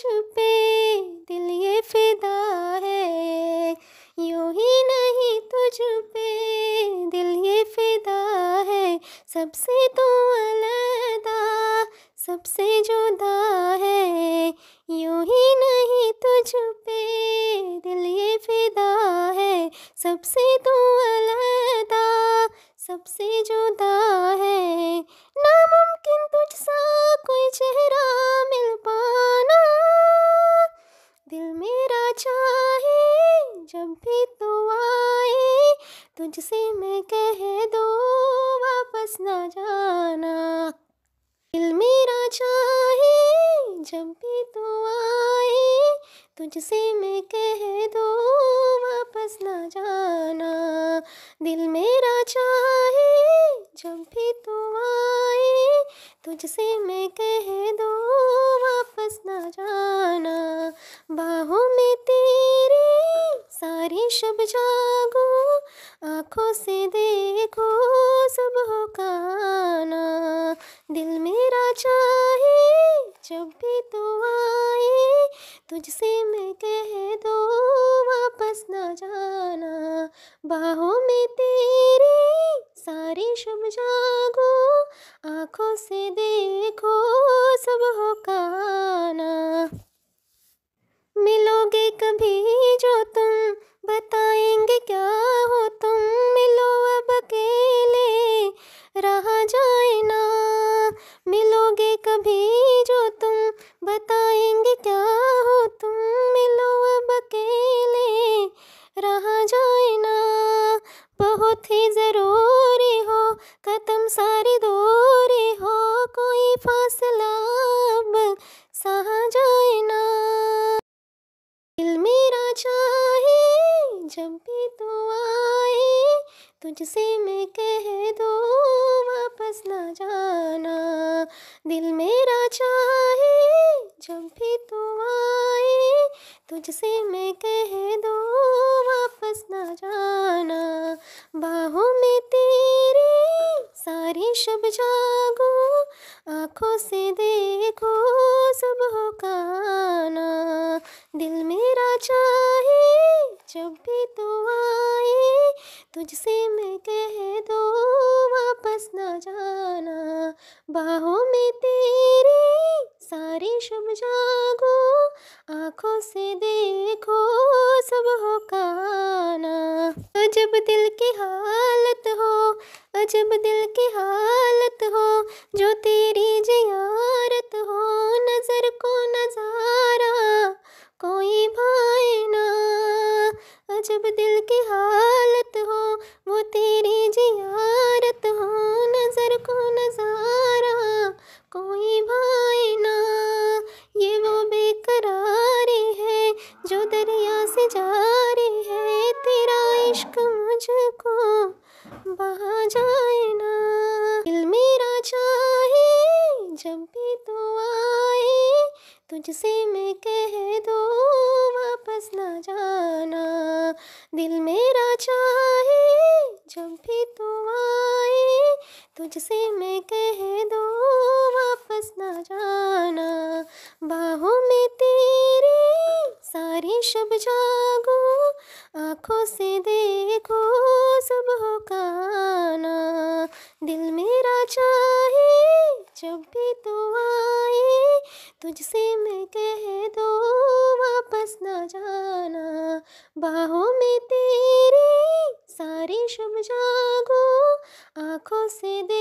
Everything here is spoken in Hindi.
तुझ पे दिल ये फिदा है यूं ही नहीं तुझ पे दिल ये फिदा है सबसे तो अलहदा सबसे जुदा है यूं ही नहीं तुझ पे दिल ये फिदा है सबसे तो अलहदा सबसे जुदा मुझसे मैं कह दो वापस ना जाना दिल मेरा चाहे जब भी तू आए तुझसे मैं कह दो वापस ना जाना दिल मेरा चाहे जब भी तू आए तुझसे मैं कह दो वापस ना जाना बाहों में तेरी सारी शब जागो आँखों से देखो सब हो काना दिल मेरा चाहे जब भी तू आए तुझसे मैं कह दो वापस ना जाना बाहों में तेरी सारी शब जागो आँखों से देखो सब हो काना मिलोगे कभी जो तुम मुझसे मैं कह दो वापस ना जाना दिल मेरा चाहे जब भी तू आए तुझसे मैं कह दो वापस ना जाना बाहों में तेरी सारी शब जागो आँखों से देखो सुबह का आना दिल मेरा चाहे जब भी तू आए तुझसे मैं बाहों में तेरे सारे शब जागो आंखों से देखो सब हो काना अजब दिल की हालत हो अजब दिल की हालत हो जो तेरी जियारत हो नजर को नजारा कोई भाई ना अजब दिल की हालत हो वो तेरी से रही है तेरा इश्क मुझको बहा जाए ना दिल मेरा चाहे जब भी तू आए तुझसे मैं कह दो वापस ना जाना दिल मेरा चाहे जब भी तू आए तुझसे मैं कह आँखों से देखो सुबह का दिल मेरा चाहे जब भी तू तो आए तुझसे मैं कह दो वापस ना जाना बाहों में तेरी सारी शब जागो आँखों से दे